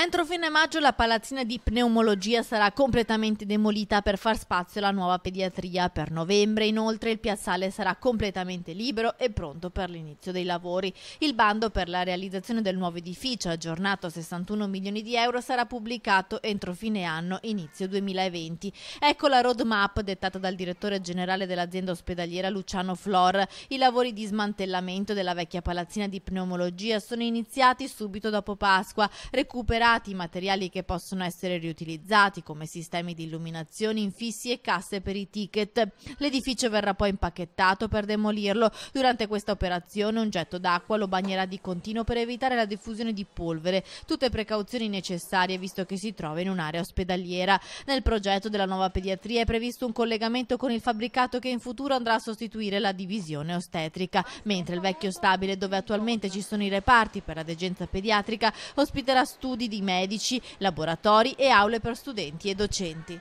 Entro fine maggio la palazzina di pneumologia sarà completamente demolita per far spazio alla nuova pediatria. Per novembre inoltre il piazzale sarà completamente libero e pronto per l'inizio dei lavori. Il bando per la realizzazione del nuovo edificio, aggiornato a 61 milioni di euro, sarà pubblicato entro fine anno, inizio 2020. Ecco la roadmap dettata dal direttore generale dell'azienda ospedaliera Luciano Flor. I lavori di smantellamento della vecchia palazzina di pneumologia sono iniziati subito dopo Pasqua, Recupera riciclati, materiali che possono essere riutilizzati come sistemi di illuminazione, infissi e casse per i ticket. L'edificio verrà poi impacchettato per demolirlo. Durante questa operazione un getto d'acqua lo bagnerà di continuo per evitare la diffusione di polvere, tutte precauzioni necessarie visto che si trova in un'area ospedaliera. Nel progetto della nuova pediatria è previsto un collegamento con il fabbricato che in futuro andrà a sostituire la divisione ostetrica, mentre il vecchio stabile dove attualmente ci sono i reparti per la degenza pediatrica ospiterà studi di medici, laboratori e aule per studenti e docenti.